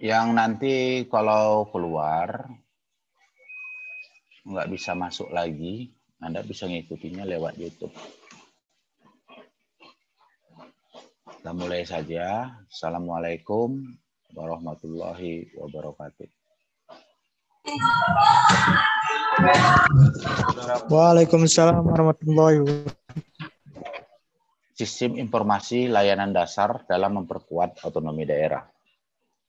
yang nanti kalau keluar nggak bisa masuk lagi, Anda bisa ngikutinya lewat YouTube. Kita mulai saja. Assalamualaikum warahmatullahi wabarakatuh. Waalaikumsalam warahmatullahi wabarakatuh. Sistem informasi layanan dasar dalam memperkuat otonomi daerah.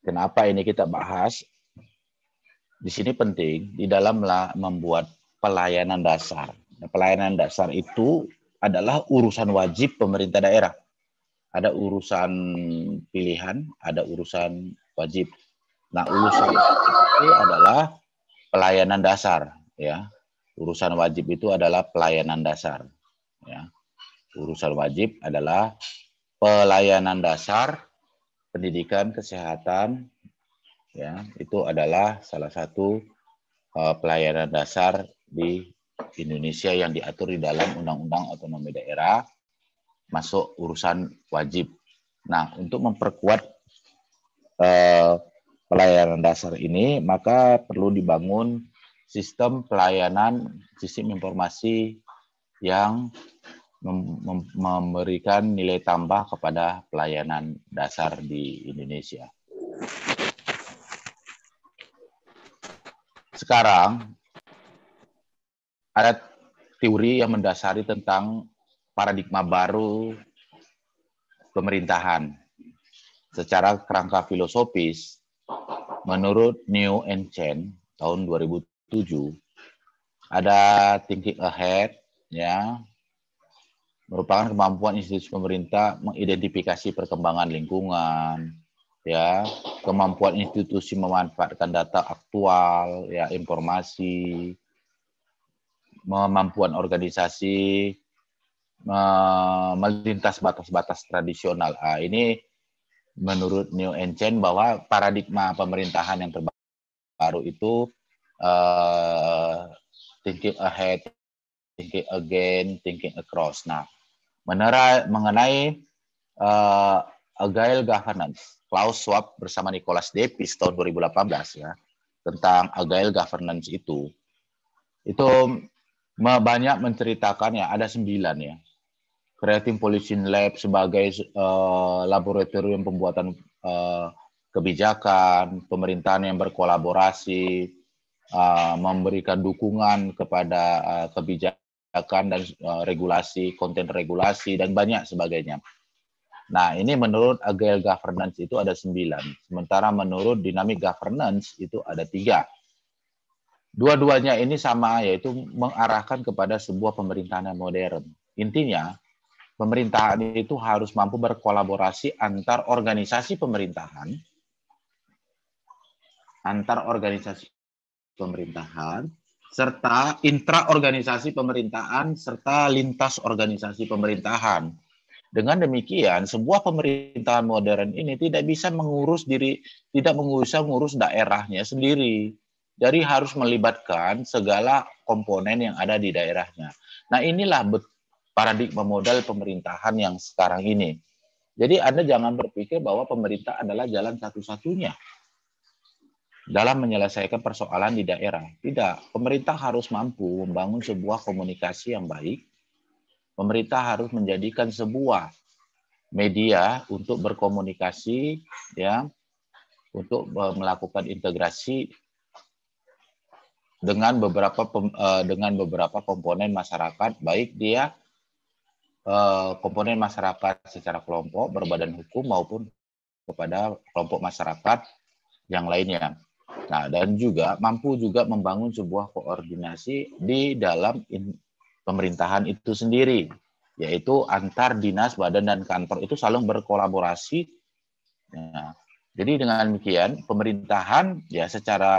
Kenapa ini kita bahas? Di sini penting di dalam membuat pelayanan dasar. Nah, pelayanan dasar itu adalah urusan wajib pemerintah daerah. Ada urusan pilihan, ada urusan wajib. Nah, urusan itu adalah pelayanan dasar, ya. Urusan wajib itu adalah pelayanan dasar, ya. Urusan wajib adalah pelayanan dasar pendidikan kesehatan ya itu adalah salah satu eh, pelayanan dasar di Indonesia yang diatur di dalam Undang-Undang Otonomi Daerah masuk urusan wajib. Nah, untuk memperkuat eh, pelayanan dasar ini, maka perlu dibangun sistem pelayanan sistem informasi yang memberikan nilai tambah kepada pelayanan dasar di Indonesia. Sekarang ada teori yang mendasari tentang paradigma baru pemerintahan. Secara kerangka filosofis, menurut New and Chen tahun 2007, ada thinking ahead, ya, merupakan kemampuan institusi pemerintah mengidentifikasi perkembangan lingkungan, ya, kemampuan institusi memanfaatkan data aktual, ya, informasi, kemampuan organisasi melintas batas-batas tradisional. Nah, ini menurut New Enchen bahwa paradigma pemerintahan yang terbaru itu uh, thinking ahead, thinking again, thinking across. Nah, menera, mengenai uh, Agile Governance, Klaus Schwab bersama Nicholas Davis tahun 2018 ya tentang Agile Governance itu itu banyak menceritakan ya ada sembilan ya creating policy Lab sebagai uh, laboratorium pembuatan uh, kebijakan, pemerintahan yang berkolaborasi, uh, memberikan dukungan kepada uh, kebijakan kebijakan dan eh, regulasi, konten regulasi, dan banyak sebagainya. Nah, ini menurut agile governance itu ada sembilan. Sementara menurut dynamic governance itu ada tiga. Dua-duanya ini sama, yaitu mengarahkan kepada sebuah pemerintahan yang modern. Intinya, pemerintahan itu harus mampu berkolaborasi antar organisasi pemerintahan, antar organisasi pemerintahan, serta intraorganisasi pemerintahan serta lintas organisasi pemerintahan. Dengan demikian, sebuah pemerintahan modern ini tidak bisa mengurus diri, tidak bisa mengurus daerahnya sendiri. Jadi harus melibatkan segala komponen yang ada di daerahnya. Nah inilah paradigma modal pemerintahan yang sekarang ini. Jadi Anda jangan berpikir bahwa pemerintah adalah jalan satu-satunya dalam menyelesaikan persoalan di daerah. Tidak, pemerintah harus mampu membangun sebuah komunikasi yang baik. Pemerintah harus menjadikan sebuah media untuk berkomunikasi ya untuk e, melakukan integrasi dengan beberapa e, dengan beberapa komponen masyarakat baik dia e, komponen masyarakat secara kelompok berbadan hukum maupun kepada kelompok masyarakat yang lainnya. Nah, dan juga mampu juga membangun sebuah koordinasi di dalam pemerintahan itu sendiri, yaitu antar dinas, badan, dan kantor itu selalu berkolaborasi. Nah, jadi dengan demikian pemerintahan ya secara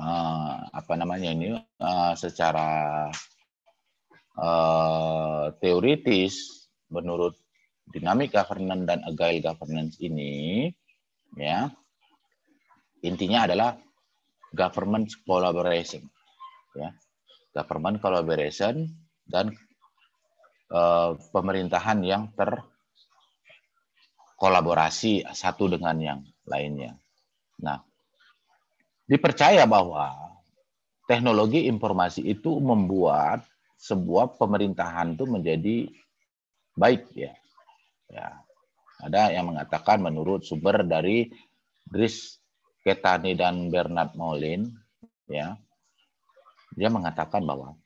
uh, apa namanya ini uh, secara uh, teoritis menurut dinamika governance dan agile governance ini ya Intinya adalah government collaboration, ya. government collaboration dan uh, pemerintahan yang terkolaborasi satu dengan yang lainnya. Nah, dipercaya bahwa teknologi informasi itu membuat sebuah pemerintahan itu menjadi baik ya. ya. Ada yang mengatakan menurut sumber dari Dries Ketani dan Bernard Molin ya dia mengatakan bahwa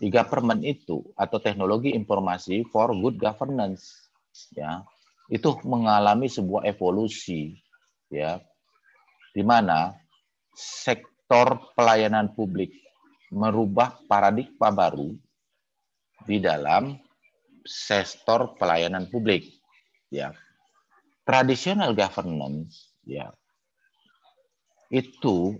e-government itu atau teknologi informasi for good governance ya itu mengalami sebuah evolusi ya di mana sektor pelayanan publik merubah paradigma baru di dalam sektor pelayanan publik ya traditional governance ya itu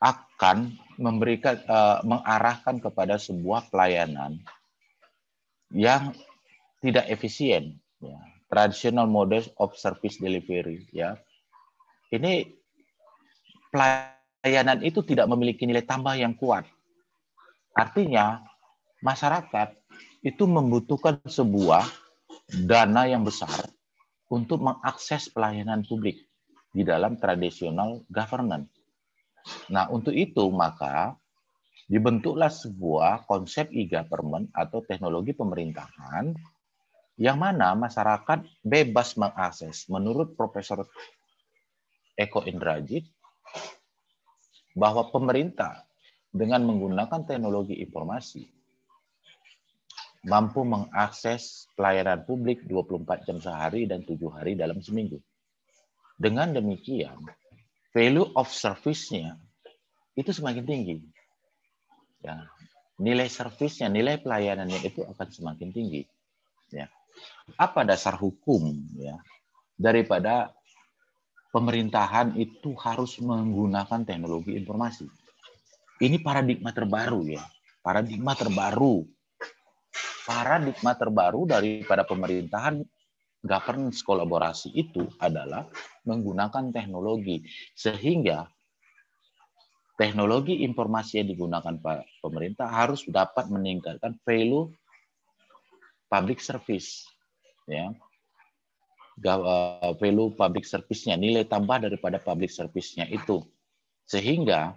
akan memberikan uh, mengarahkan kepada sebuah pelayanan yang tidak efisien ya traditional models of service delivery ya ini pelayanan itu tidak memiliki nilai tambah yang kuat artinya masyarakat itu membutuhkan sebuah dana yang besar untuk mengakses pelayanan publik di dalam tradisional government. Nah, untuk itu maka dibentuklah sebuah konsep e-government atau teknologi pemerintahan yang mana masyarakat bebas mengakses. Menurut Profesor Eko Indrajit, bahwa pemerintah dengan menggunakan teknologi informasi mampu mengakses pelayanan publik 24 jam sehari dan 7 hari dalam seminggu. Dengan demikian, value of service-nya itu semakin tinggi. Ya, nilai nya nilai pelayanannya itu akan semakin tinggi. Ya. Apa dasar hukum ya daripada pemerintahan itu harus menggunakan teknologi informasi? Ini paradigma terbaru ya, paradigma terbaru. Paradigma terbaru daripada pemerintahan governance kolaborasi itu adalah menggunakan teknologi sehingga teknologi informasi yang digunakan pemerintah harus dapat meningkatkan value public service ya eh, value public service-nya nilai tambah daripada public service-nya itu sehingga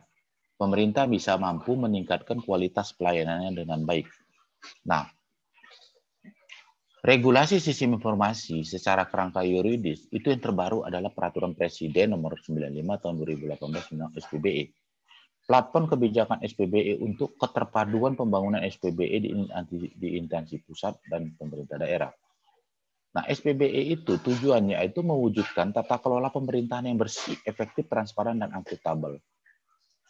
pemerintah bisa mampu meningkatkan kualitas pelayanannya dengan baik. Nah, Regulasi sistem informasi secara kerangka yuridis itu yang terbaru adalah Peraturan Presiden Nomor 95 Tahun 2018 tentang SPBE. Platform kebijakan SPBE untuk keterpaduan pembangunan SPBE di, di pusat dan pemerintah daerah. Nah, SPBE itu tujuannya itu mewujudkan tata kelola pemerintahan yang bersih, efektif, transparan, dan akuntabel.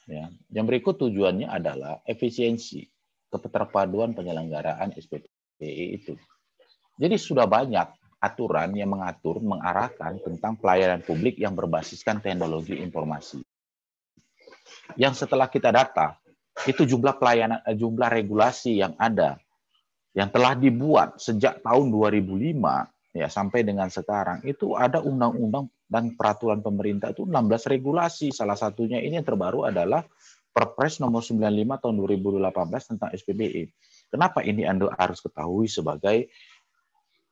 Ya. Yang berikut tujuannya adalah efisiensi, keterpaduan penyelenggaraan SPBE itu. Jadi sudah banyak aturan yang mengatur, mengarahkan tentang pelayanan publik yang berbasiskan teknologi informasi. Yang setelah kita data, itu jumlah pelayanan eh, jumlah regulasi yang ada yang telah dibuat sejak tahun 2005 ya sampai dengan sekarang itu ada undang-undang dan peraturan pemerintah itu 16 regulasi. Salah satunya ini yang terbaru adalah Perpres nomor 95 tahun 2018 tentang SPBE. Kenapa ini Anda harus ketahui sebagai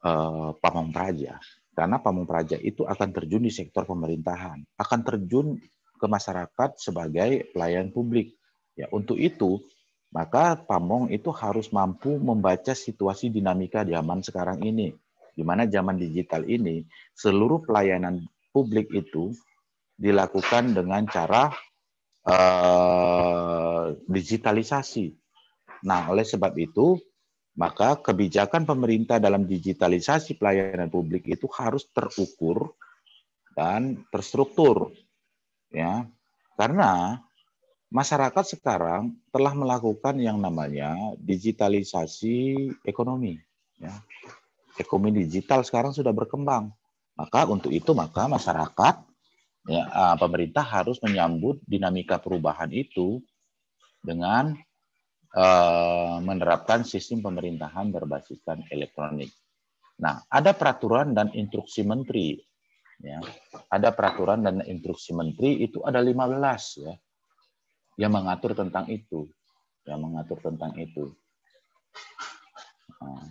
Eh, pamong praja karena pamong praja itu akan terjun di sektor pemerintahan akan terjun ke masyarakat sebagai pelayan publik ya untuk itu maka pamong itu harus mampu membaca situasi dinamika zaman sekarang ini di mana zaman digital ini seluruh pelayanan publik itu dilakukan dengan cara uh, digitalisasi. Nah, oleh sebab itu maka kebijakan pemerintah dalam digitalisasi pelayanan publik itu harus terukur dan terstruktur. Ya. Karena masyarakat sekarang telah melakukan yang namanya digitalisasi ekonomi. Ya. Ekonomi digital sekarang sudah berkembang. Maka untuk itu maka masyarakat ya, eh, pemerintah harus menyambut dinamika perubahan itu dengan Eh, menerapkan sistem pemerintahan berbasiskan elektronik. Nah, ada peraturan dan instruksi menteri. Ya, ada peraturan dan instruksi menteri itu ada 15 ya yang mengatur tentang itu, yang mengatur tentang itu. Nah.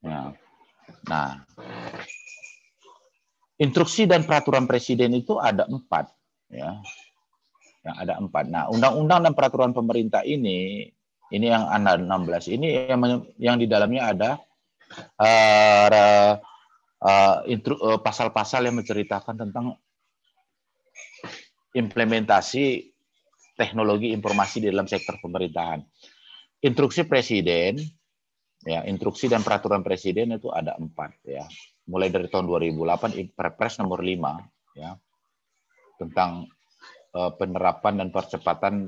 Ya. Nah, instruksi dan peraturan presiden itu ada empat, ya Nah, ada empat. Nah, undang-undang dan peraturan pemerintah ini, ini yang ada 16, ini yang, yang di dalamnya ada uh, uh, uh, pasal-pasal yang menceritakan tentang implementasi teknologi informasi di dalam sektor pemerintahan. Instruksi presiden, ya instruksi dan peraturan presiden itu ada empat ya. Mulai dari tahun 2008 Perpres nomor 5 ya tentang Eh, penerapan dan percepatan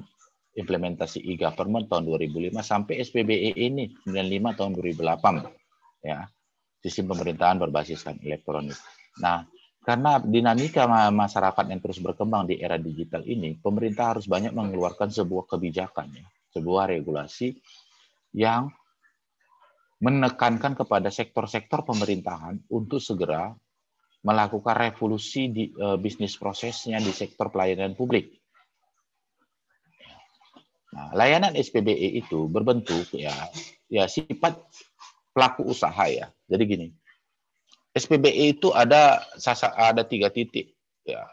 implementasi e-government tahun 2005 sampai SPBE ini 95 tahun 2008 ya sistem pemerintahan berbasiskan elektronik. Nah, karena dinamika masyarakat yang terus berkembang di era digital ini, pemerintah harus banyak mengeluarkan sebuah kebijakan ya, sebuah regulasi yang menekankan kepada sektor-sektor pemerintahan untuk segera melakukan revolusi di uh, bisnis prosesnya di sektor pelayanan publik. Nah, layanan SPBE itu berbentuk ya ya sifat pelaku usaha ya. Jadi gini, SPBE itu ada ada tiga titik ya.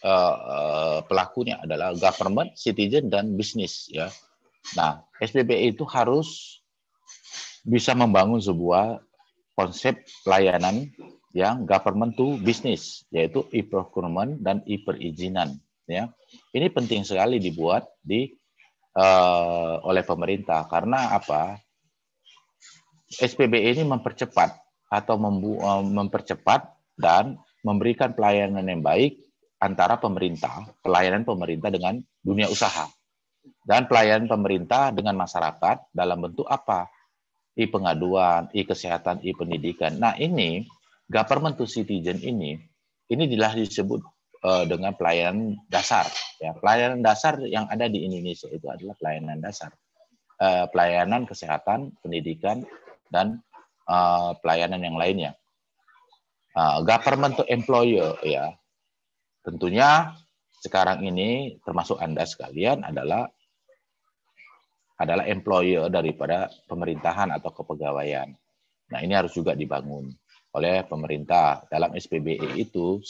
Uh, uh, pelakunya adalah government, citizen, dan bisnis ya. Nah, SPBE itu harus bisa membangun sebuah konsep layanan yang government to business yaitu e-procurement dan e-perizinan ya. Ini penting sekali dibuat di uh, oleh pemerintah karena apa? SPBE ini mempercepat atau membu eh, mempercepat dan memberikan pelayanan yang baik antara pemerintah, pelayanan pemerintah dengan dunia usaha. Dan pelayanan pemerintah dengan masyarakat dalam bentuk apa? i pengaduan, i kesehatan, i pendidikan. Nah, ini government to citizen ini ini telah disebut eh, dengan pelayanan dasar. Ya, pelayanan dasar yang ada di Indonesia itu adalah pelayanan dasar, eh, pelayanan kesehatan, pendidikan, dan eh, pelayanan yang lainnya. Uh, government to employer ya, tentunya sekarang ini termasuk anda sekalian adalah adalah employer daripada pemerintahan atau kepegawaian. Nah, ini harus juga dibangun oleh pemerintah. Dalam SPBE itu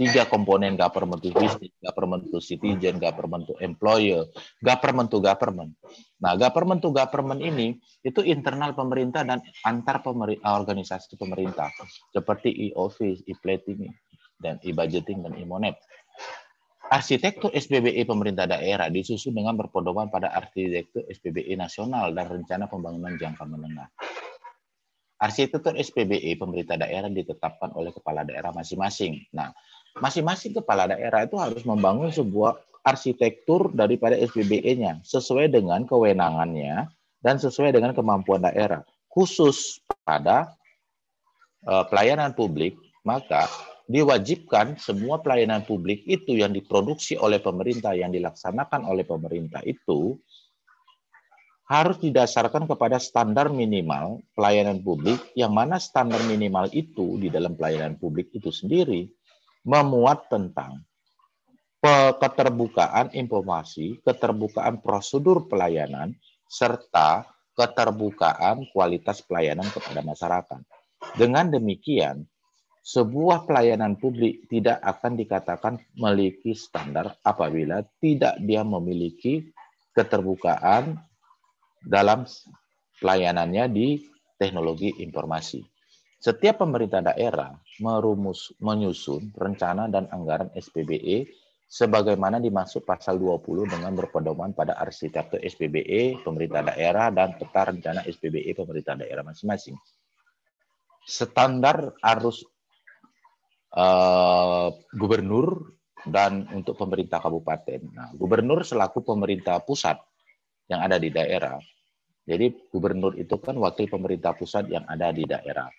tiga komponen government to business, government to citizen, government to employer, government to government. Nah, government to government ini itu internal pemerintah dan antar pemerintah, organisasi pemerintah seperti e-office, e-plating, dan e-budgeting dan e-monet. Arsitektur SPBE pemerintah daerah disusun dengan berpedoman pada arsitektur SPBE nasional dan rencana pembangunan jangka menengah. Arsitektur SPBE pemerintah daerah ditetapkan oleh kepala daerah masing-masing. Nah, masing-masing kepala daerah itu harus membangun sebuah arsitektur daripada SPBE-nya sesuai dengan kewenangannya dan sesuai dengan kemampuan daerah. Khusus pada eh, pelayanan publik, maka diwajibkan semua pelayanan publik itu yang diproduksi oleh pemerintah, yang dilaksanakan oleh pemerintah itu harus didasarkan kepada standar minimal pelayanan publik, yang mana standar minimal itu di dalam pelayanan publik itu sendiri memuat tentang keterbukaan informasi, keterbukaan prosedur pelayanan, serta keterbukaan kualitas pelayanan kepada masyarakat. Dengan demikian, sebuah pelayanan publik tidak akan dikatakan memiliki standar apabila tidak dia memiliki keterbukaan dalam pelayanannya di teknologi informasi. Setiap pemerintah daerah merumus menyusun rencana dan anggaran SPBE sebagaimana dimaksud pasal 20 dengan berpedoman pada arsitektur SPBE pemerintah daerah dan peta rencana SPBE pemerintah daerah masing-masing. Standar arus uh, gubernur dan untuk pemerintah kabupaten. Nah, gubernur selaku pemerintah pusat yang ada di daerah jadi gubernur itu kan wakil pemerintah pusat yang ada di daerah.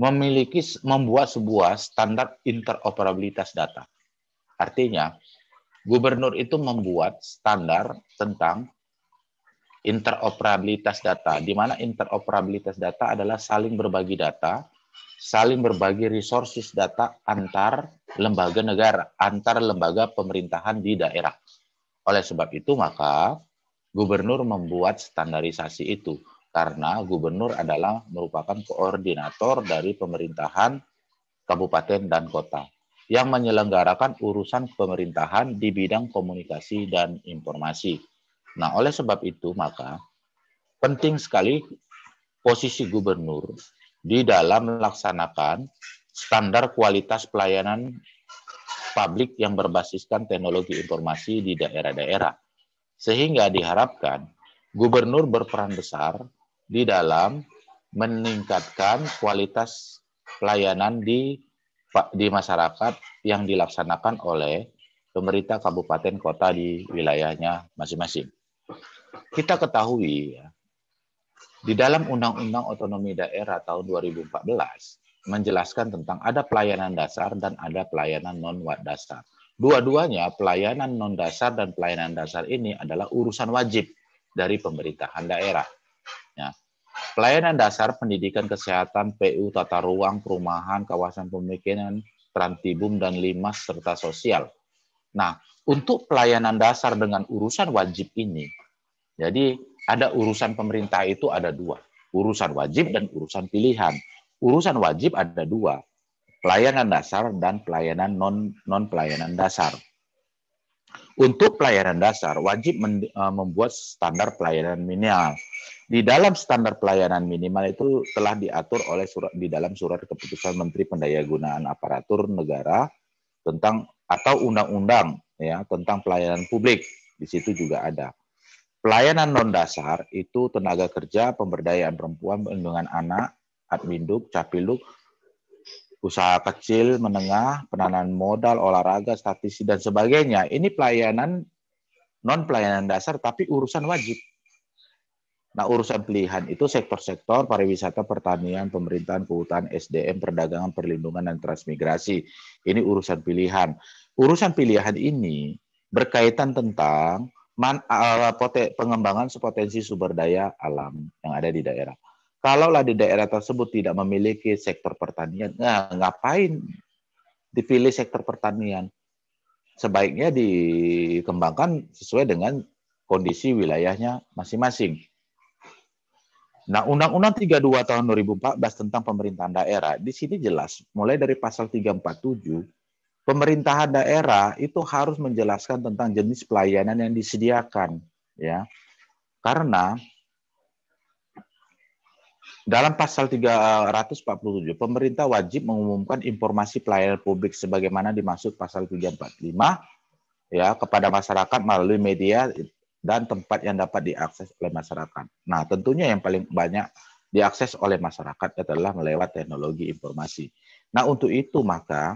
Memiliki membuat sebuah standar interoperabilitas data. Artinya, gubernur itu membuat standar tentang interoperabilitas data, di mana interoperabilitas data adalah saling berbagi data, saling berbagi resources data antar lembaga negara, antar lembaga pemerintahan di daerah. Oleh sebab itu, maka Gubernur membuat standarisasi itu karena gubernur adalah merupakan koordinator dari pemerintahan kabupaten dan kota yang menyelenggarakan urusan pemerintahan di bidang komunikasi dan informasi. Nah, oleh sebab itu maka penting sekali posisi gubernur di dalam melaksanakan standar kualitas pelayanan publik yang berbasiskan teknologi informasi di daerah-daerah sehingga diharapkan gubernur berperan besar di dalam meningkatkan kualitas pelayanan di di masyarakat yang dilaksanakan oleh pemerintah kabupaten kota di wilayahnya masing-masing. Kita ketahui ya, di dalam Undang-Undang Otonomi Daerah tahun 2014 menjelaskan tentang ada pelayanan dasar dan ada pelayanan non dasar. Dua-duanya pelayanan non dasar dan pelayanan dasar ini adalah urusan wajib dari pemerintahan daerah. Ya. Pelayanan dasar pendidikan kesehatan, PU, tata ruang, perumahan, kawasan pemikiran, perantibum dan limas, serta sosial. Nah, untuk pelayanan dasar dengan urusan wajib ini, jadi ada urusan pemerintah itu ada dua, urusan wajib dan urusan pilihan. Urusan wajib ada dua, pelayanan dasar dan pelayanan non non pelayanan dasar. Untuk pelayanan dasar wajib eh, membuat standar pelayanan minimal. Di dalam standar pelayanan minimal itu telah diatur oleh surat di dalam surat keputusan Menteri Pendayagunaan Aparatur Negara tentang atau undang-undang ya tentang pelayanan publik. Di situ juga ada. Pelayanan non dasar itu tenaga kerja, pemberdayaan perempuan, perlindungan anak, adminduk, capiluk, usaha kecil, menengah, penanaman modal, olahraga, statistik dan sebagainya. Ini pelayanan non pelayanan dasar tapi urusan wajib. Nah, urusan pilihan itu sektor-sektor pariwisata, pertanian, pemerintahan, kehutanan, SDM, perdagangan, perlindungan dan transmigrasi. Ini urusan pilihan. Urusan pilihan ini berkaitan tentang man, eh, pengembangan sepotensi sumber daya alam yang ada di daerah. Kalaulah di daerah tersebut tidak memiliki sektor pertanian, nah, ngapain dipilih sektor pertanian? Sebaiknya dikembangkan sesuai dengan kondisi wilayahnya masing-masing. Nah, Undang-Undang 32 tahun 2014 tentang pemerintahan daerah, di sini jelas, mulai dari pasal 347, pemerintahan daerah itu harus menjelaskan tentang jenis pelayanan yang disediakan. ya Karena dalam pasal 347, pemerintah wajib mengumumkan informasi pelayanan publik sebagaimana dimaksud pasal 345 ya kepada masyarakat melalui media dan tempat yang dapat diakses oleh masyarakat. Nah, tentunya yang paling banyak diakses oleh masyarakat adalah melewat teknologi informasi. Nah, untuk itu maka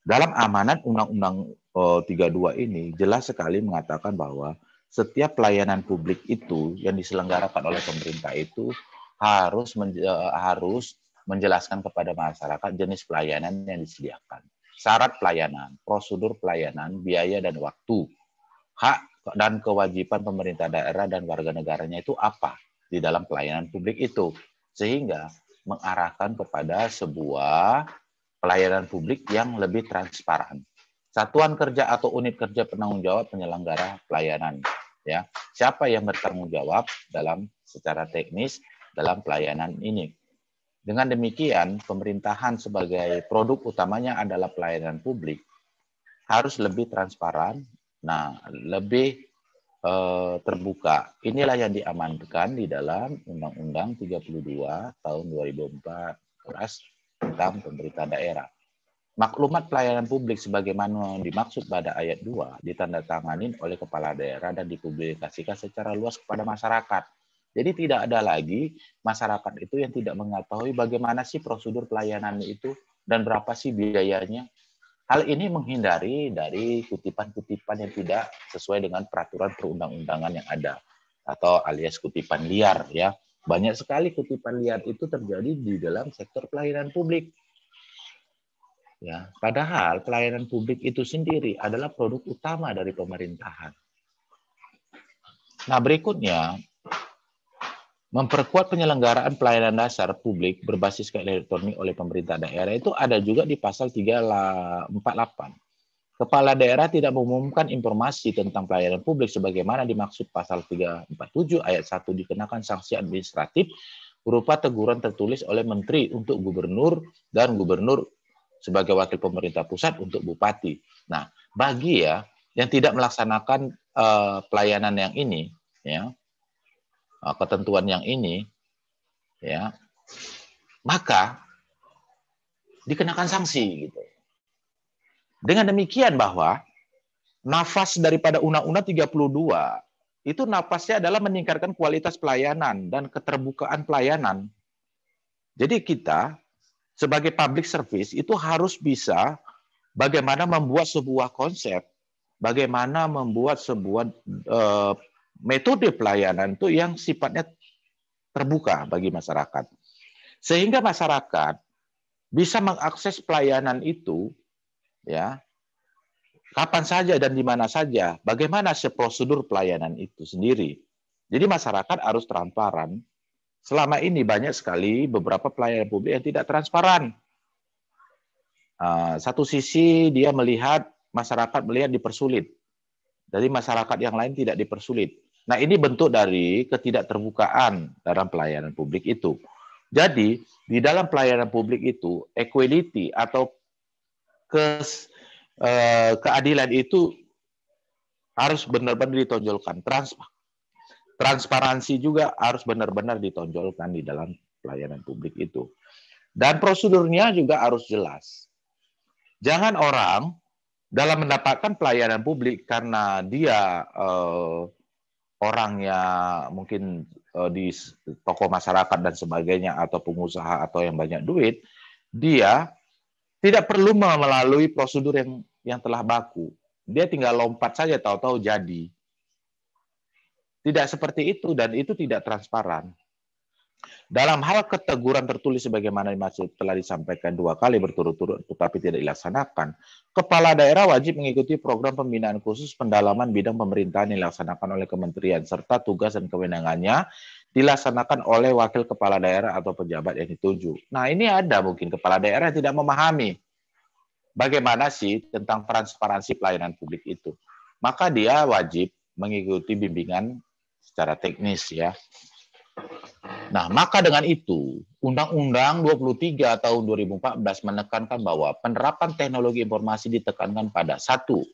dalam amanat Undang-Undang 32 eh, ini jelas sekali mengatakan bahwa setiap pelayanan publik itu yang diselenggarakan oleh pemerintah itu harus eh, harus menjelaskan kepada masyarakat jenis pelayanan yang disediakan, syarat pelayanan, prosedur pelayanan, biaya dan waktu, hak dan kewajiban pemerintah daerah dan warga negaranya itu apa di dalam pelayanan publik itu, sehingga mengarahkan kepada sebuah pelayanan publik yang lebih transparan. Satuan kerja atau unit kerja penanggung jawab penyelenggara pelayanan ya. Siapa yang bertanggung jawab dalam secara teknis dalam pelayanan ini. Dengan demikian, pemerintahan sebagai produk utamanya adalah pelayanan publik harus lebih transparan, nah lebih eh, terbuka. Inilah yang diamankan di dalam Undang-Undang 32 tahun 2014 tentang pemerintah daerah. Maklumat pelayanan publik sebagaimana dimaksud pada ayat 2 ditandatangani oleh kepala daerah dan dipublikasikan secara luas kepada masyarakat jadi tidak ada lagi masyarakat itu yang tidak mengetahui bagaimana sih prosedur pelayanan itu dan berapa sih biayanya. Hal ini menghindari dari kutipan-kutipan yang tidak sesuai dengan peraturan perundang-undangan yang ada atau alias kutipan liar ya. Banyak sekali kutipan liar itu terjadi di dalam sektor pelayanan publik. Ya, padahal pelayanan publik itu sendiri adalah produk utama dari pemerintahan. Nah, berikutnya memperkuat penyelenggaraan pelayanan dasar publik berbasis ke elektronik oleh pemerintah daerah itu ada juga di pasal 348. Kepala daerah tidak mengumumkan informasi tentang pelayanan publik sebagaimana dimaksud pasal 347 ayat 1 dikenakan sanksi administratif berupa teguran tertulis oleh menteri untuk gubernur dan gubernur sebagai wakil pemerintah pusat untuk bupati. Nah, bagi ya yang tidak melaksanakan uh, pelayanan yang ini ya Uh, ketentuan yang ini, ya maka dikenakan sanksi. Gitu. Dengan demikian bahwa nafas daripada Undang-Undang 32 itu nafasnya adalah meningkatkan kualitas pelayanan dan keterbukaan pelayanan. Jadi kita sebagai public service itu harus bisa bagaimana membuat sebuah konsep, bagaimana membuat sebuah uh, metode pelayanan itu yang sifatnya terbuka bagi masyarakat. Sehingga masyarakat bisa mengakses pelayanan itu ya kapan saja dan di mana saja, bagaimana prosedur pelayanan itu sendiri. Jadi masyarakat harus transparan. Selama ini banyak sekali beberapa pelayanan publik yang tidak transparan. Ah, satu sisi dia melihat masyarakat melihat dipersulit, jadi masyarakat yang lain tidak dipersulit. Nah, ini bentuk dari ketidakterbukaan dalam pelayanan publik itu. Jadi, di dalam pelayanan publik itu, equality atau ke, eh, keadilan itu harus benar-benar ditonjolkan. Trans, transparansi juga harus benar-benar ditonjolkan di dalam pelayanan publik itu. Dan prosedurnya juga harus jelas. Jangan orang dalam mendapatkan pelayanan publik karena dia eh, orang ya mungkin uh, di toko masyarakat dan sebagainya atau pengusaha atau yang banyak duit, dia tidak perlu melalui prosedur yang yang telah baku. Dia tinggal lompat saja tahu-tahu jadi. Tidak seperti itu dan itu tidak transparan. Dalam hal keteguran tertulis sebagaimana dimaksud telah disampaikan dua kali berturut-turut tetapi tidak dilaksanakan, kepala daerah wajib mengikuti program pembinaan khusus pendalaman bidang pemerintahan yang dilaksanakan oleh kementerian serta tugas dan kewenangannya dilaksanakan oleh wakil kepala daerah atau pejabat yang dituju. Nah, ini ada mungkin kepala daerah yang tidak memahami bagaimana sih tentang transparansi pelayanan publik itu. Maka dia wajib mengikuti bimbingan secara teknis ya Nah, maka dengan itu, Undang-Undang 23 tahun 2014 menekankan bahwa penerapan teknologi informasi ditekankan pada satu,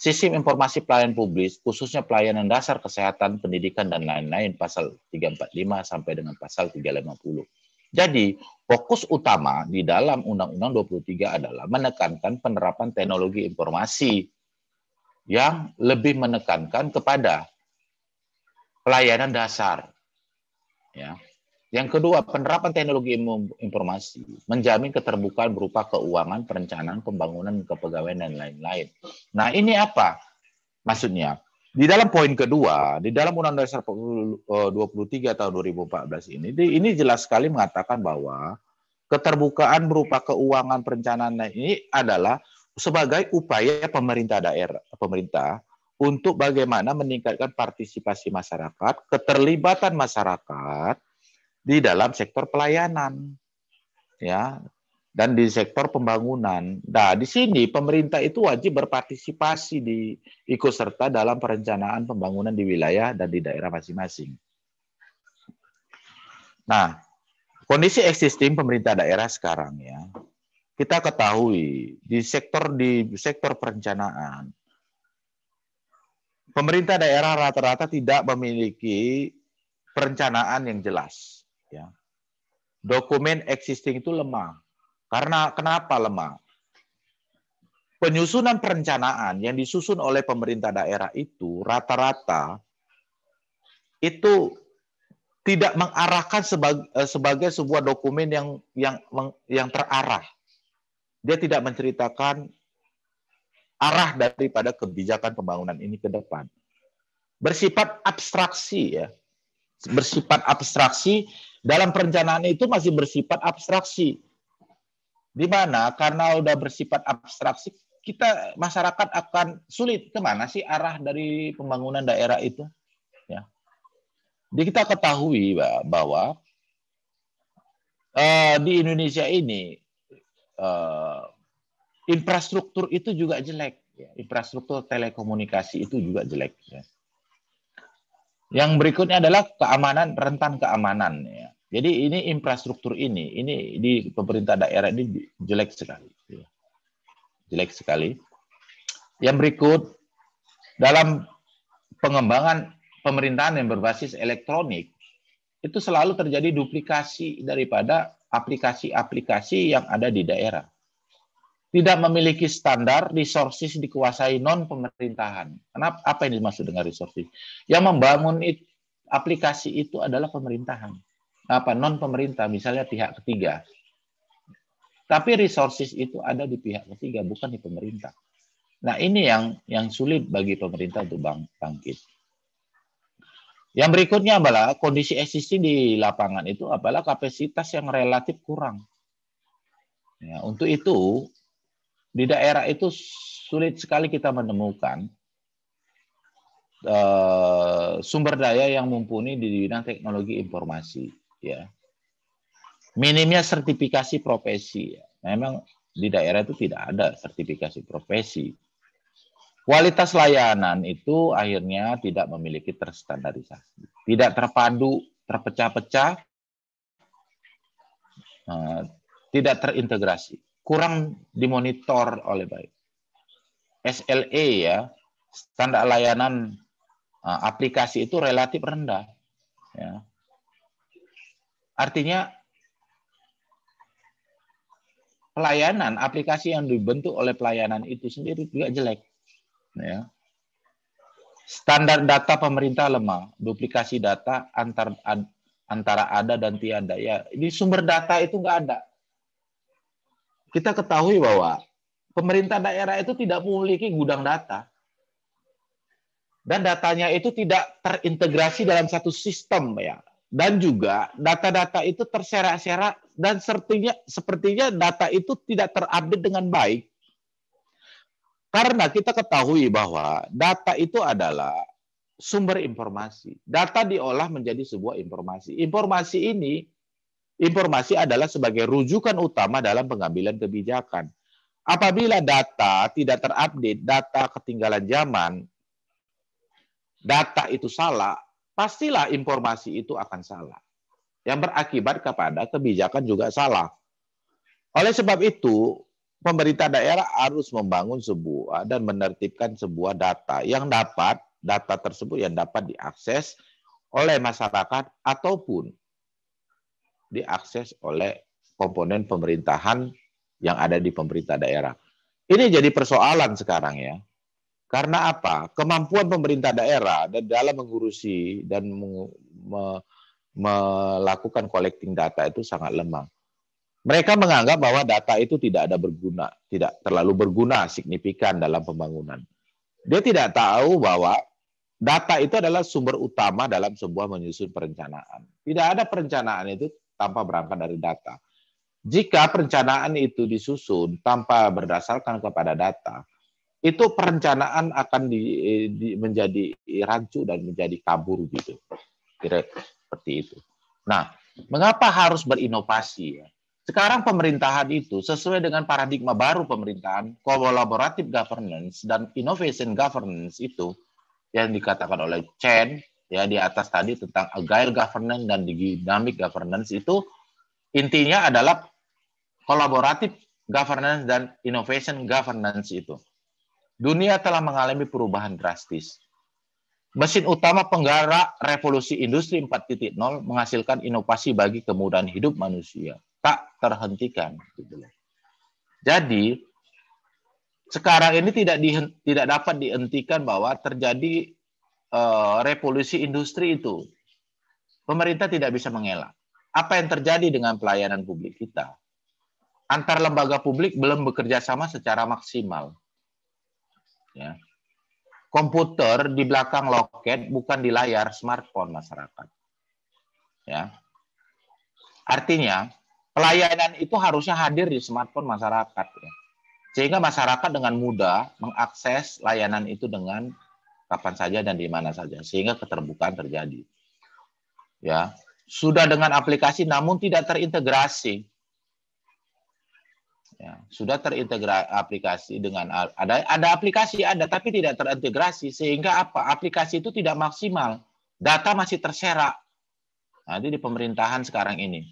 sistem informasi pelayanan publik, khususnya pelayanan dasar kesehatan, pendidikan, dan lain-lain, pasal 345 sampai dengan pasal 350. Jadi, fokus utama di dalam Undang-Undang 23 adalah menekankan penerapan teknologi informasi yang lebih menekankan kepada pelayanan dasar Ya. Yang kedua, penerapan teknologi informasi menjamin keterbukaan berupa keuangan, perencanaan, pembangunan, kepegawaian, dan lain-lain. Nah, ini apa maksudnya? Di dalam poin kedua, di dalam Undang-Undang Dasar 23 eh, tahun 2014 ini, ini jelas sekali mengatakan bahwa keterbukaan berupa keuangan perencanaan ini adalah sebagai upaya pemerintah daerah, pemerintah untuk bagaimana meningkatkan partisipasi masyarakat, keterlibatan masyarakat di dalam sektor pelayanan. Ya, dan di sektor pembangunan. Nah, di sini pemerintah itu wajib berpartisipasi di ikut serta dalam perencanaan pembangunan di wilayah dan di daerah masing-masing. Nah, kondisi existing pemerintah daerah sekarang ya, kita ketahui di sektor di sektor perencanaan pemerintah daerah rata-rata tidak memiliki perencanaan yang jelas. Ya. Dokumen existing itu lemah. Karena kenapa lemah? Penyusunan perencanaan yang disusun oleh pemerintah daerah itu rata-rata itu tidak mengarahkan sebagai, eh, sebagai sebuah dokumen yang yang yang terarah. Dia tidak menceritakan arah daripada kebijakan pembangunan ini ke depan. Bersifat abstraksi ya. Bersifat abstraksi dalam perencanaan itu masih bersifat abstraksi. Di mana karena udah bersifat abstraksi kita masyarakat akan sulit kemana sih arah dari pembangunan daerah itu ya jadi kita ketahui bahwa uh, di Indonesia ini uh, infrastruktur itu juga jelek. Ya. Infrastruktur telekomunikasi itu juga jelek. Ya. Yang berikutnya adalah keamanan rentan keamanan. Ya. Jadi ini infrastruktur ini, ini di pemerintah daerah ini jelek sekali. Jelek sekali. Yang berikut dalam pengembangan pemerintahan yang berbasis elektronik itu selalu terjadi duplikasi daripada aplikasi-aplikasi yang ada di daerah tidak memiliki standar resources dikuasai non pemerintahan. Kenapa? Apa yang dimaksud dengan resources? Yang membangun it, aplikasi itu adalah pemerintahan. Apa non pemerintah, misalnya pihak ketiga. Tapi resources itu ada di pihak ketiga, bukan di pemerintah. Nah ini yang yang sulit bagi pemerintah untuk bang, bangkit. Yang berikutnya adalah kondisi existing di lapangan itu adalah kapasitas yang relatif kurang. Ya, untuk itu di daerah itu sulit sekali kita menemukan uh, sumber daya yang mumpuni di bidang teknologi informasi ya minimnya sertifikasi profesi memang di daerah itu tidak ada sertifikasi profesi kualitas layanan itu akhirnya tidak memiliki terstandarisasi tidak terpadu terpecah-pecah eh, tidak terintegrasi kurang dimonitor oleh baik. SLA e ya, standar layanan e, aplikasi itu relatif rendah. Ya. Artinya pelayanan aplikasi yang dibentuk oleh pelayanan itu sendiri juga jelek. Ya. Standar data pemerintah lemah, duplikasi data antar antara ada dan tiada. Ya, di sumber data itu nggak ada kita ketahui bahwa pemerintah daerah itu tidak memiliki gudang data. Dan datanya itu tidak terintegrasi dalam satu sistem ya. Dan juga data-data itu terserak-serak dan sepertinya sepertinya data itu tidak terupdate dengan baik. Karena kita ketahui bahwa data itu adalah sumber informasi. Data diolah menjadi sebuah informasi. Informasi ini Informasi adalah sebagai rujukan utama dalam pengambilan kebijakan. Apabila data tidak terupdate, data ketinggalan zaman, data itu salah, pastilah informasi itu akan salah. Yang berakibat kepada kebijakan juga salah. Oleh sebab itu, pemerintah daerah harus membangun sebuah dan menertibkan sebuah data yang dapat, data tersebut yang dapat diakses oleh masyarakat ataupun diakses oleh komponen pemerintahan yang ada di pemerintah daerah. Ini jadi persoalan sekarang ya. Karena apa? Kemampuan pemerintah daerah dalam mengurusi dan me melakukan collecting data itu sangat lemah. Mereka menganggap bahwa data itu tidak ada berguna, tidak terlalu berguna signifikan dalam pembangunan. Dia tidak tahu bahwa data itu adalah sumber utama dalam sebuah menyusun perencanaan. Tidak ada perencanaan itu tanpa berangkat dari data. Jika perencanaan itu disusun tanpa berdasarkan kepada data, itu perencanaan akan di, di, menjadi rancu dan menjadi kabur gitu. Kira seperti itu. Nah, mengapa harus berinovasi ya? Sekarang pemerintahan itu sesuai dengan paradigma baru pemerintahan, collaborative governance dan innovation governance itu yang dikatakan oleh Chen ya di atas tadi tentang agile governance dan dynamic governance itu intinya adalah kolaboratif governance dan innovation governance itu. Dunia telah mengalami perubahan drastis. Mesin utama penggerak revolusi industri 4.0 menghasilkan inovasi bagi kemudahan hidup manusia, tak terhentikan gitu Jadi sekarang ini tidak di, tidak dapat dihentikan bahwa terjadi Eh, revolusi industri itu, pemerintah tidak bisa mengelak. Apa yang terjadi dengan pelayanan publik kita? Antar lembaga publik belum bekerja sama secara maksimal. Ya. Komputer di belakang loket bukan di layar smartphone masyarakat. Ya. Artinya, pelayanan itu harusnya hadir di smartphone masyarakat. Ya. Sehingga masyarakat dengan mudah mengakses layanan itu dengan kapan saja dan di mana saja sehingga keterbukaan terjadi. Ya, sudah dengan aplikasi namun tidak terintegrasi. Ya, sudah terintegrasi aplikasi dengan ada ada aplikasi ada tapi tidak terintegrasi sehingga apa? Aplikasi itu tidak maksimal. Data masih terserak. Nanti di pemerintahan sekarang ini.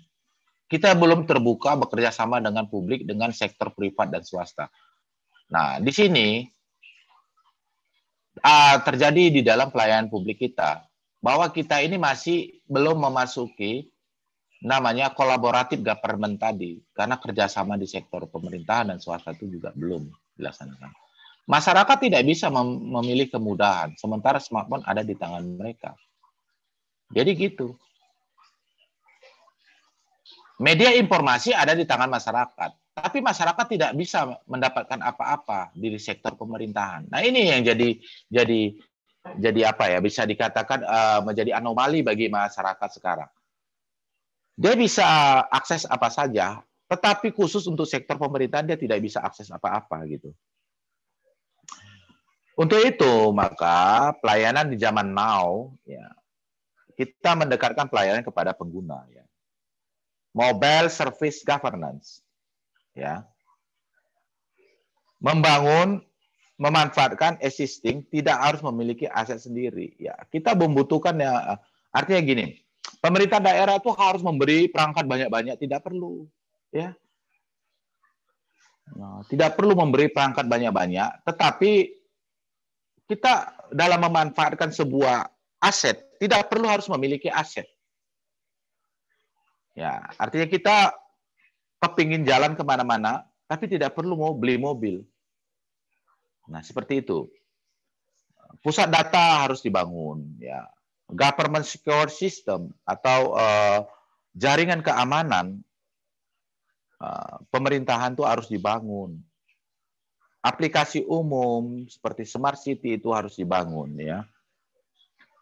Kita belum terbuka bekerja sama dengan publik, dengan sektor privat dan swasta. Nah, di sini uh, terjadi di dalam pelayanan publik kita bahwa kita ini masih belum memasuki namanya kolaboratif government tadi karena kerjasama di sektor pemerintahan dan swasta itu juga belum dilaksanakan. Masyarakat tidak bisa mem memilih kemudahan sementara smartphone ada di tangan mereka. Jadi gitu. Media informasi ada di tangan masyarakat tapi masyarakat tidak bisa mendapatkan apa-apa di sektor pemerintahan. Nah ini yang jadi jadi jadi apa ya bisa dikatakan uh, menjadi anomali bagi masyarakat sekarang. Dia bisa akses apa saja, tetapi khusus untuk sektor pemerintahan dia tidak bisa akses apa-apa gitu. Untuk itu maka pelayanan di zaman now ya kita mendekatkan pelayanan kepada pengguna ya. Mobile Service Governance ya membangun memanfaatkan existing tidak harus memiliki aset sendiri ya kita membutuhkan ya artinya gini pemerintah daerah itu harus memberi perangkat banyak-banyak tidak perlu ya nah, tidak perlu memberi perangkat banyak-banyak tetapi kita dalam memanfaatkan sebuah aset tidak perlu harus memiliki aset ya artinya kita kepingin jalan kemana-mana, tapi tidak perlu mau beli mobil. Nah, seperti itu. Pusat data harus dibangun, ya. Government secure system atau uh, jaringan keamanan uh, pemerintahan itu harus dibangun. Aplikasi umum seperti smart city itu harus dibangun, ya.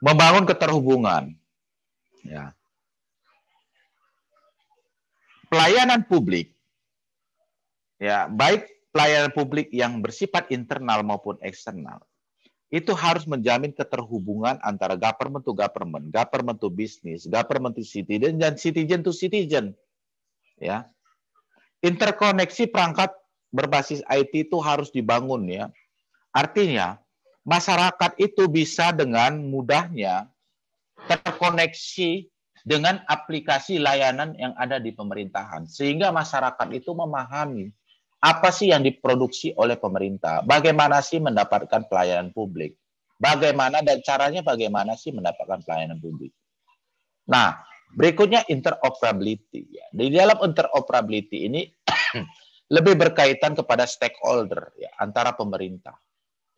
Membangun keterhubungan, ya pelayanan publik ya baik pelayanan publik yang bersifat internal maupun eksternal itu harus menjamin keterhubungan antara government to government, government to business, government to citizen dan citizen to citizen. Ya. Interkoneksi perangkat berbasis IT itu harus dibangun ya. Artinya masyarakat itu bisa dengan mudahnya terkoneksi dengan aplikasi layanan yang ada di pemerintahan sehingga masyarakat itu memahami apa sih yang diproduksi oleh pemerintah, bagaimana sih mendapatkan pelayanan publik, bagaimana dan caranya bagaimana sih mendapatkan pelayanan publik. Nah, berikutnya interoperability. Ya, di dalam interoperability ini lebih berkaitan kepada stakeholder ya, antara pemerintah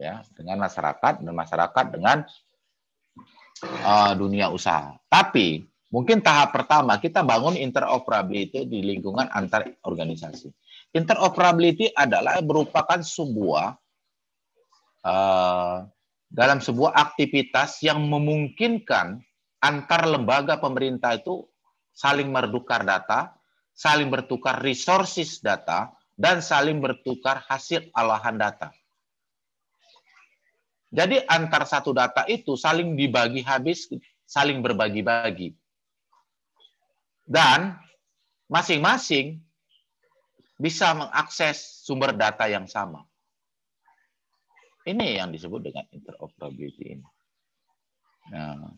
ya dengan masyarakat dan masyarakat dengan uh, dunia usaha. Tapi Mungkin tahap pertama kita bangun interoperability di lingkungan antar organisasi. Interoperability adalah merupakan sebuah uh, dalam sebuah aktivitas yang memungkinkan antar lembaga pemerintah itu saling merdukar data, saling bertukar resources data, dan saling bertukar hasil alahan data. Jadi antar satu data itu saling dibagi habis, saling berbagi-bagi dan masing-masing bisa mengakses sumber data yang sama. Ini yang disebut dengan interoperability ini. Nah.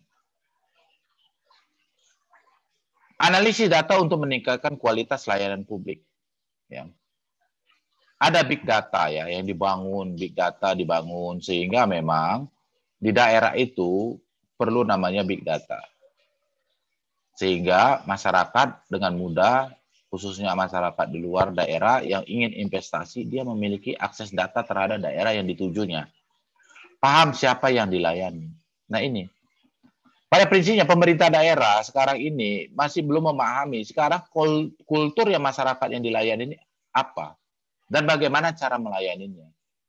Analisis data untuk meningkatkan kualitas layanan publik. Ya. Ada big data ya yang dibangun, big data dibangun sehingga memang di daerah itu perlu namanya big data. Sehingga masyarakat dengan mudah, khususnya masyarakat di luar daerah yang ingin investasi, dia memiliki akses data terhadap daerah yang ditujunya. Paham siapa yang dilayani. Nah ini, pada prinsipnya pemerintah daerah sekarang ini masih belum memahami sekarang kultur yang masyarakat yang dilayani ini apa dan bagaimana cara melayaninya.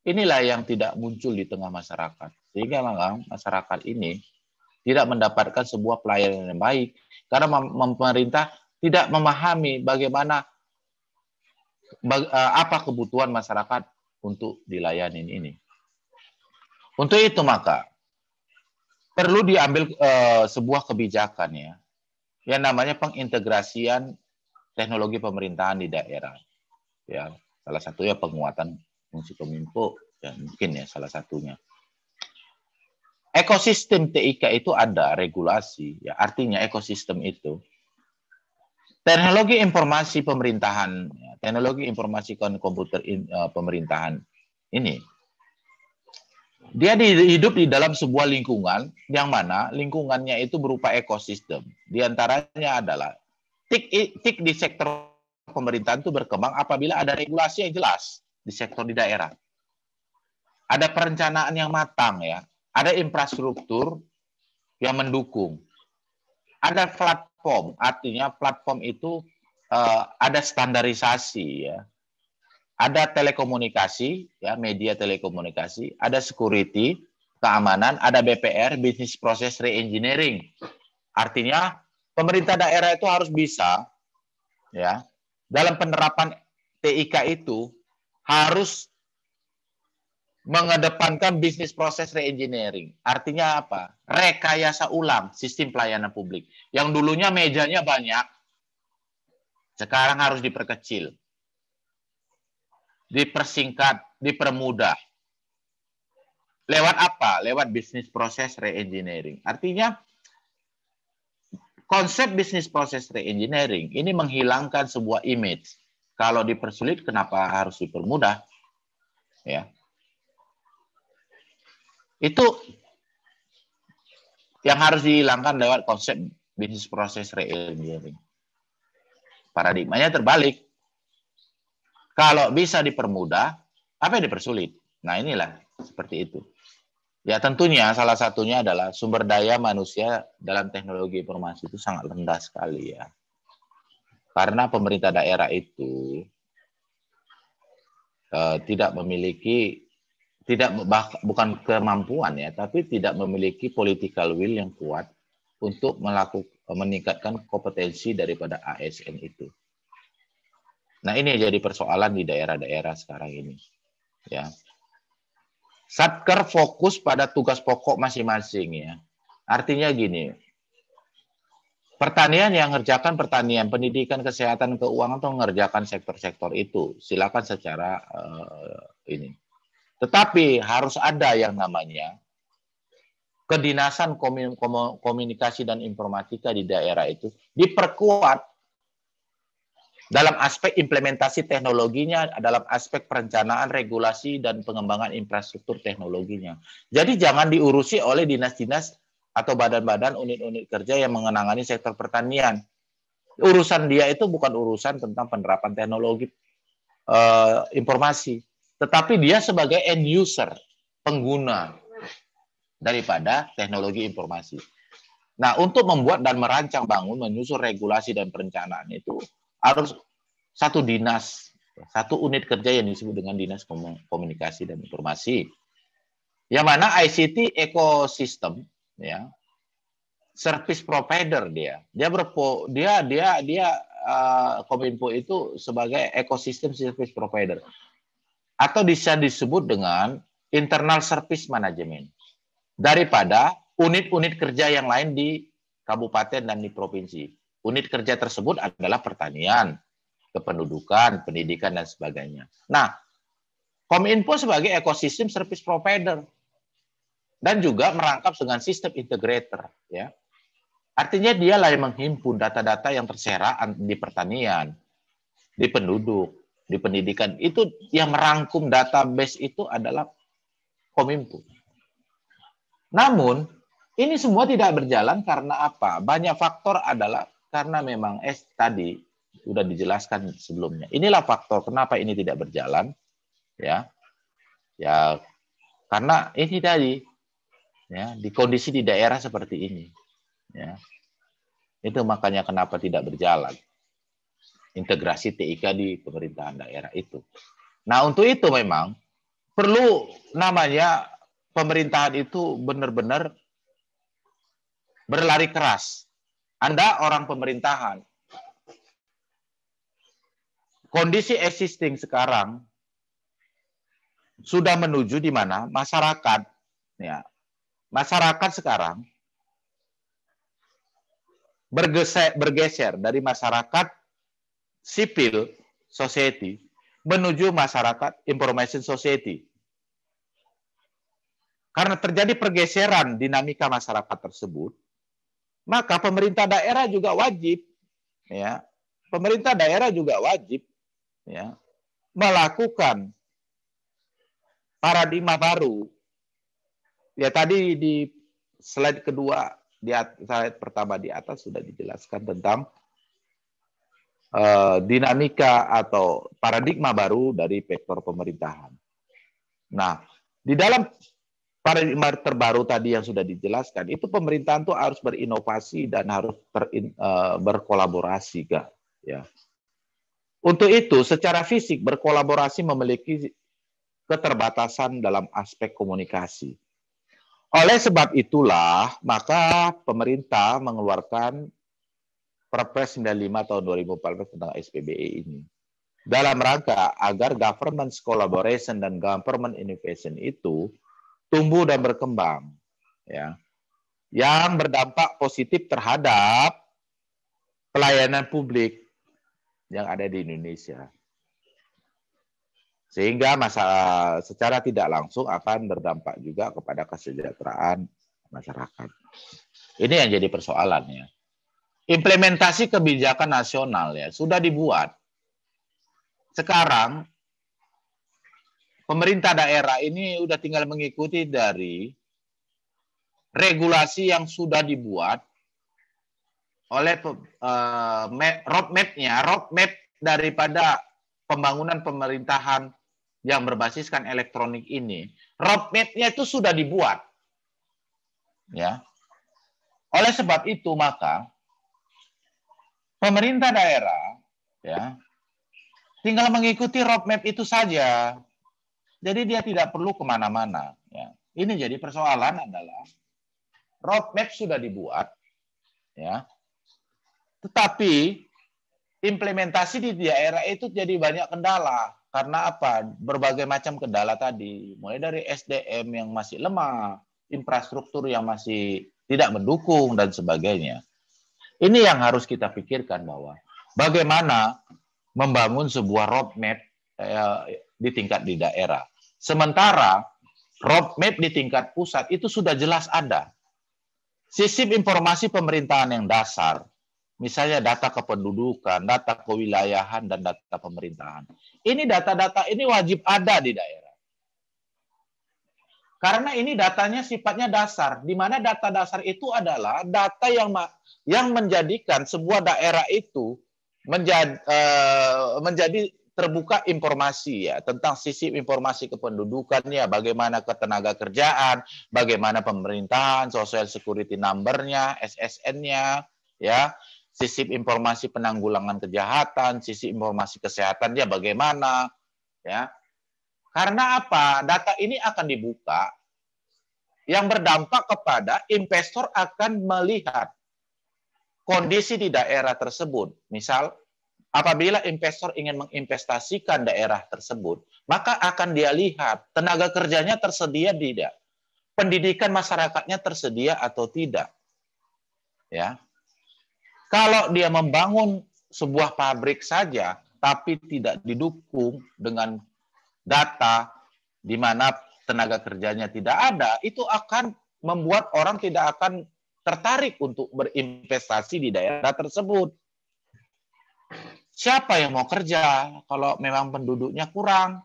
Inilah yang tidak muncul di tengah masyarakat. Sehingga memang masyarakat ini tidak mendapatkan sebuah pelayanan yang baik karena pemerintah tidak memahami bagaimana e, apa kebutuhan masyarakat untuk dilayani ini. Untuk itu maka perlu diambil e, sebuah kebijakan ya yang namanya pengintegrasian teknologi pemerintahan di daerah. Ya, salah satunya penguatan fungsi kominfo ya mungkin ya salah satunya ekosistem TIK itu ada regulasi, ya artinya ekosistem itu. Teknologi informasi pemerintahan, ya, teknologi informasi komputer in, uh, pemerintahan ini, dia di, hidup di dalam sebuah lingkungan yang mana lingkungannya itu berupa ekosistem. Di antaranya adalah tik, tik di sektor pemerintahan itu berkembang apabila ada regulasi yang jelas di sektor di daerah. Ada perencanaan yang matang ya, ada infrastruktur yang mendukung, ada platform, artinya platform itu uh, ada standarisasi ya, ada telekomunikasi ya media telekomunikasi, ada security keamanan, ada BPR (Business Process Reengineering). Artinya pemerintah daerah itu harus bisa ya dalam penerapan TIK itu harus mengedepankan bisnis proses reengineering. Artinya apa? Rekayasa ulang sistem pelayanan publik. Yang dulunya mejanya banyak, sekarang harus diperkecil. Dipersingkat, dipermudah. Lewat apa? Lewat bisnis proses reengineering. Artinya konsep bisnis proses reengineering ini menghilangkan sebuah image. Kalau dipersulit kenapa harus dipermudah? Ya, itu yang harus dihilangkan lewat konsep bisnis proses reengineering. Paradigmanya terbalik. Kalau bisa dipermudah, apa yang dipersulit? Nah inilah seperti itu. Ya tentunya salah satunya adalah sumber daya manusia dalam teknologi informasi itu sangat rendah sekali ya. Karena pemerintah daerah itu eh, tidak memiliki tidak bah, bukan kemampuan ya, tapi tidak memiliki political will yang kuat untuk melakukan meningkatkan kompetensi daripada ASN itu. Nah, ini jadi persoalan di daerah-daerah sekarang ini. Ya. Satker fokus pada tugas pokok masing-masing ya. Artinya gini, pertanian yang ngerjakan pertanian, pendidikan, kesehatan, keuangan atau ngerjakan sektor-sektor itu. Silakan secara uh, ini tetapi harus ada yang namanya kedinasan komunikasi dan informatika di daerah itu diperkuat dalam aspek implementasi teknologinya, dalam aspek perencanaan, regulasi, dan pengembangan infrastruktur teknologinya. Jadi jangan diurusi oleh dinas-dinas atau badan-badan unit-unit kerja yang mengenangani sektor pertanian. Urusan dia itu bukan urusan tentang penerapan teknologi eh, informasi. Tetapi dia sebagai end user, pengguna daripada teknologi informasi. Nah, untuk membuat dan merancang bangun, menyusun regulasi dan perencanaan itu harus satu dinas, satu unit kerja yang disebut dengan dinas komunikasi dan informasi. Yang mana ICT ekosistem ya service provider dia. Dia berpo dia dia dia uh, Kominfo itu sebagai ekosistem service provider atau bisa disebut dengan internal service management daripada unit-unit kerja yang lain di kabupaten dan di provinsi. Unit kerja tersebut adalah pertanian, kependudukan, pendidikan dan sebagainya. Nah, Kominfo sebagai ekosistem service provider dan juga merangkap dengan sistem integrator ya. Artinya dia lah yang menghimpun data-data yang terserak di pertanian, di penduduk, di pendidikan itu yang merangkum database itu adalah Kominfo. Namun ini semua tidak berjalan karena apa? Banyak faktor adalah karena memang es eh, tadi sudah dijelaskan sebelumnya. Inilah faktor kenapa ini tidak berjalan, ya, ya karena ini tadi, ya di kondisi di daerah seperti ini, ya itu makanya kenapa tidak berjalan integrasi TIK di pemerintahan daerah itu. Nah, untuk itu memang perlu namanya pemerintahan itu benar-benar berlari keras. Anda orang pemerintahan. Kondisi existing sekarang sudah menuju di mana masyarakat ya. Masyarakat sekarang bergeser bergeser dari masyarakat sipil society menuju masyarakat information society. Karena terjadi pergeseran dinamika masyarakat tersebut, maka pemerintah daerah juga wajib ya, pemerintah daerah juga wajib ya melakukan paradigma baru. Ya tadi di slide kedua di slide pertama di atas sudah dijelaskan tentang Eh, dinamika atau paradigma baru dari vektor pemerintahan. Nah, di dalam paradigma terbaru tadi yang sudah dijelaskan, itu pemerintahan itu harus berinovasi dan harus ter, eh, berkolaborasi, ga, ya. Untuk itu, secara fisik berkolaborasi memiliki keterbatasan dalam aspek komunikasi. Oleh sebab itulah, maka pemerintah mengeluarkan Perpres 95 tahun 2014 tentang SPBE ini. Dalam rangka agar government collaboration dan government innovation itu tumbuh dan berkembang ya. Yang berdampak positif terhadap pelayanan publik yang ada di Indonesia. Sehingga masalah secara tidak langsung akan berdampak juga kepada kesejahteraan masyarakat. Ini yang jadi persoalannya implementasi kebijakan nasional ya sudah dibuat. Sekarang pemerintah daerah ini sudah tinggal mengikuti dari regulasi yang sudah dibuat oleh uh, roadmap-nya, roadmap daripada pembangunan pemerintahan yang berbasiskan elektronik ini. Roadmap-nya itu sudah dibuat. Ya. Oleh sebab itu maka pemerintah daerah ya tinggal mengikuti roadmap itu saja. Jadi dia tidak perlu kemana-mana. Ya. Ini jadi persoalan adalah roadmap sudah dibuat, ya, tetapi implementasi di daerah itu jadi banyak kendala. Karena apa? Berbagai macam kendala tadi, mulai dari SDM yang masih lemah, infrastruktur yang masih tidak mendukung dan sebagainya. Ini yang harus kita pikirkan bahwa bagaimana membangun sebuah roadmap eh, di tingkat di daerah. Sementara roadmap di tingkat pusat itu sudah jelas ada. Sistem informasi pemerintahan yang dasar, misalnya data kependudukan, data kewilayahan, dan data pemerintahan. Ini data-data ini wajib ada di daerah. Karena ini datanya sifatnya dasar, di mana data dasar itu adalah data yang yang menjadikan sebuah daerah itu menjadi uh, eh, menjadi terbuka informasi ya tentang sisi informasi kependudukannya, bagaimana ketenaga kerjaan, bagaimana pemerintahan, social security numbernya, SSN-nya, ya sisi informasi penanggulangan kejahatan, sisi informasi kesehatannya bagaimana, ya. Karena apa? Data ini akan dibuka yang berdampak kepada investor akan melihat kondisi di daerah tersebut. Misal, apabila investor ingin menginvestasikan daerah tersebut, maka akan dia lihat tenaga kerjanya tersedia tidak, pendidikan masyarakatnya tersedia atau tidak. Ya. Kalau dia membangun sebuah pabrik saja tapi tidak didukung dengan data di mana tenaga kerjanya tidak ada, itu akan membuat orang tidak akan tertarik untuk berinvestasi di daerah tersebut. Siapa yang mau kerja kalau memang penduduknya kurang?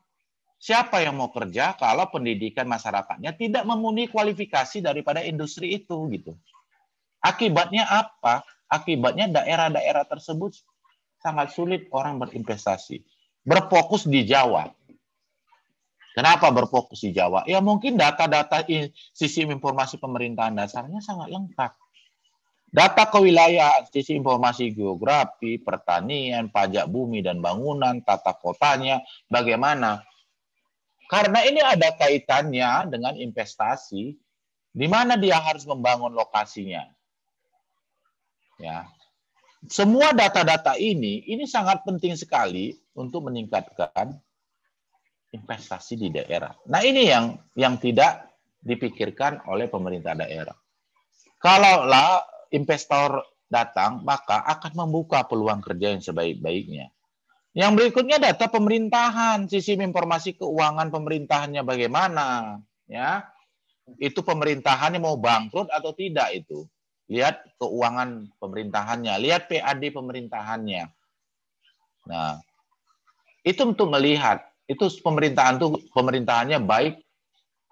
Siapa yang mau kerja kalau pendidikan masyarakatnya tidak memenuhi kualifikasi daripada industri itu gitu. Akibatnya apa? Akibatnya daerah-daerah tersebut sangat sulit orang berinvestasi. Berfokus di Jawa. Kenapa berfokus di Jawa? Ya mungkin data-data sisi informasi pemerintahan dasarnya sangat lengkap. Data kewilayahan, sisi informasi geografi, pertanian, pajak bumi dan bangunan, tata kotanya, bagaimana? Karena ini ada kaitannya dengan investasi, di mana dia harus membangun lokasinya. Ya, semua data-data ini ini sangat penting sekali untuk meningkatkan investasi di daerah. Nah ini yang yang tidak dipikirkan oleh pemerintah daerah. Kalaulah investor datang, maka akan membuka peluang kerja yang sebaik-baiknya. Yang berikutnya data pemerintahan, sisi informasi keuangan pemerintahannya bagaimana, ya. Itu pemerintahannya mau bangkrut atau tidak itu. Lihat keuangan pemerintahannya, lihat PAD pemerintahannya. Nah, itu untuk melihat itu pemerintahan tuh pemerintahannya baik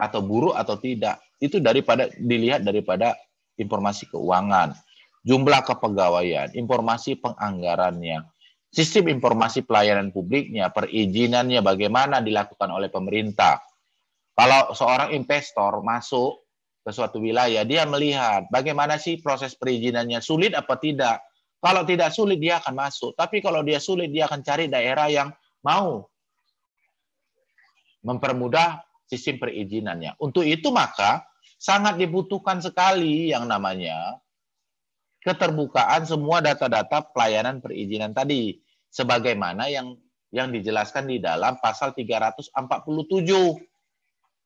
atau buruk atau tidak itu daripada dilihat daripada informasi keuangan, jumlah kepegawaian, informasi penganggarannya, sistem informasi pelayanan publiknya, perizinannya bagaimana dilakukan oleh pemerintah. Kalau seorang investor masuk ke suatu wilayah, dia melihat bagaimana sih proses perizinannya sulit apa tidak. Kalau tidak sulit dia akan masuk, tapi kalau dia sulit dia akan cari daerah yang mau mempermudah sistem perizinannya. Untuk itu maka sangat dibutuhkan sekali yang namanya keterbukaan semua data-data pelayanan perizinan tadi sebagaimana yang yang dijelaskan di dalam pasal 347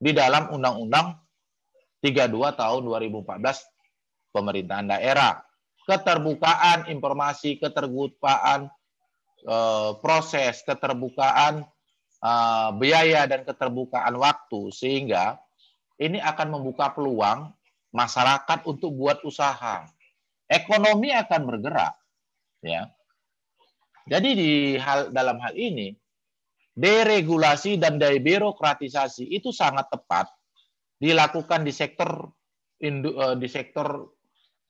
di dalam Undang-Undang 32 tahun 2014 pemerintahan daerah. Keterbukaan informasi, keterbukaan e, proses, keterbukaan Uh, biaya dan keterbukaan waktu sehingga ini akan membuka peluang masyarakat untuk buat usaha. Ekonomi akan bergerak, ya. Jadi di hal dalam hal ini deregulasi dan debirokratisasi itu sangat tepat dilakukan di sektor uh, di sektor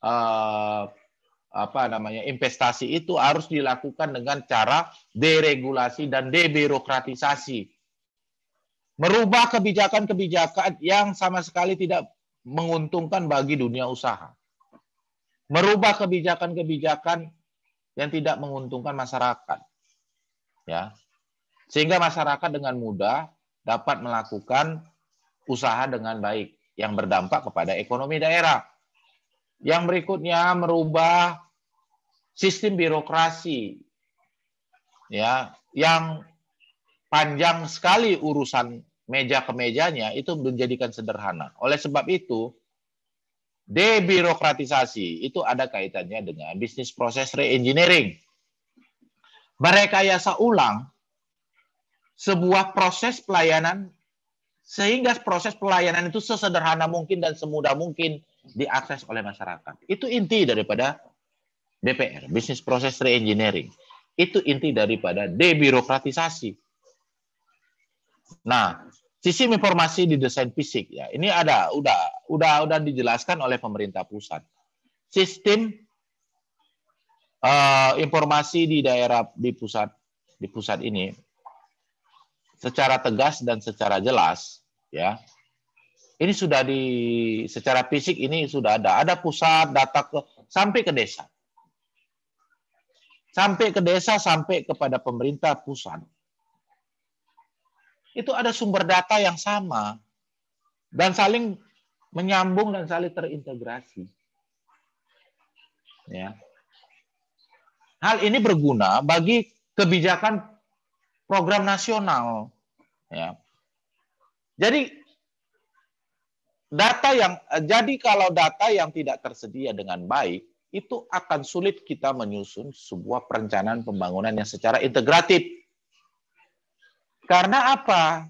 uh, apa namanya investasi itu harus dilakukan dengan cara deregulasi dan debirokratisasi. Merubah kebijakan-kebijakan yang sama sekali tidak menguntungkan bagi dunia usaha. Merubah kebijakan-kebijakan yang tidak menguntungkan masyarakat. Ya. Sehingga masyarakat dengan mudah dapat melakukan usaha dengan baik yang berdampak kepada ekonomi daerah yang berikutnya merubah sistem birokrasi. Ya, yang panjang sekali urusan meja ke mejanya itu menjadikan sederhana. Oleh sebab itu, debirokratisasi itu ada kaitannya dengan bisnis proses reengineering. Merekayasa ulang sebuah proses pelayanan sehingga proses pelayanan itu sesederhana mungkin dan semudah mungkin diakses oleh masyarakat. Itu inti daripada BPR, bisnis proses Reengineering. Itu inti daripada debirokratisasi. Nah, sistem informasi di desain fisik ya. Ini ada udah udah udah dijelaskan oleh pemerintah pusat. Sistem uh, informasi di daerah di pusat di pusat ini secara tegas dan secara jelas ya ini sudah di secara fisik ini sudah ada. Ada pusat data ke sampai ke desa. Sampai ke desa sampai kepada pemerintah pusat. Itu ada sumber data yang sama dan saling menyambung dan saling terintegrasi. Ya. Hal ini berguna bagi kebijakan program nasional. Ya. Jadi data yang eh, jadi kalau data yang tidak tersedia dengan baik itu akan sulit kita menyusun sebuah perencanaan pembangunan yang secara integratif. Karena apa?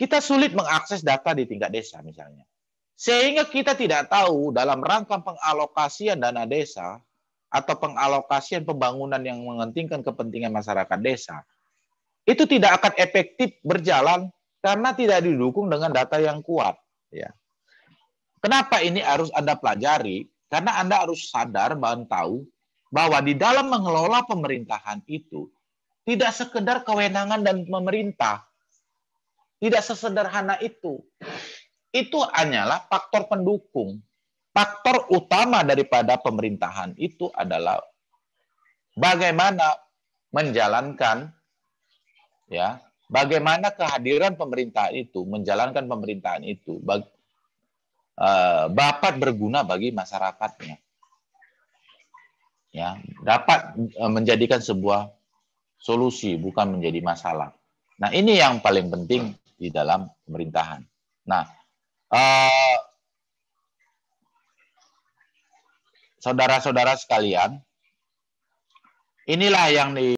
Kita sulit mengakses data di tingkat desa misalnya. Sehingga kita tidak tahu dalam rangka pengalokasian dana desa atau pengalokasian pembangunan yang mengentingkan kepentingan masyarakat desa, itu tidak akan efektif berjalan karena tidak didukung dengan data yang kuat. Ya. Kenapa ini harus Anda pelajari? Karena Anda harus sadar dan tahu bahwa di dalam mengelola pemerintahan itu tidak sekedar kewenangan dan pemerintah. Tidak sesederhana itu. Itu hanyalah faktor pendukung. Faktor utama daripada pemerintahan itu adalah bagaimana menjalankan ya Bagaimana kehadiran pemerintahan itu, menjalankan pemerintahan itu, bagi eh, dapat berguna bagi masyarakatnya. Ya, dapat eh, menjadikan sebuah solusi, bukan menjadi masalah. Nah, ini yang paling penting di dalam pemerintahan. Nah, uh, saudara-saudara sekalian, inilah yang di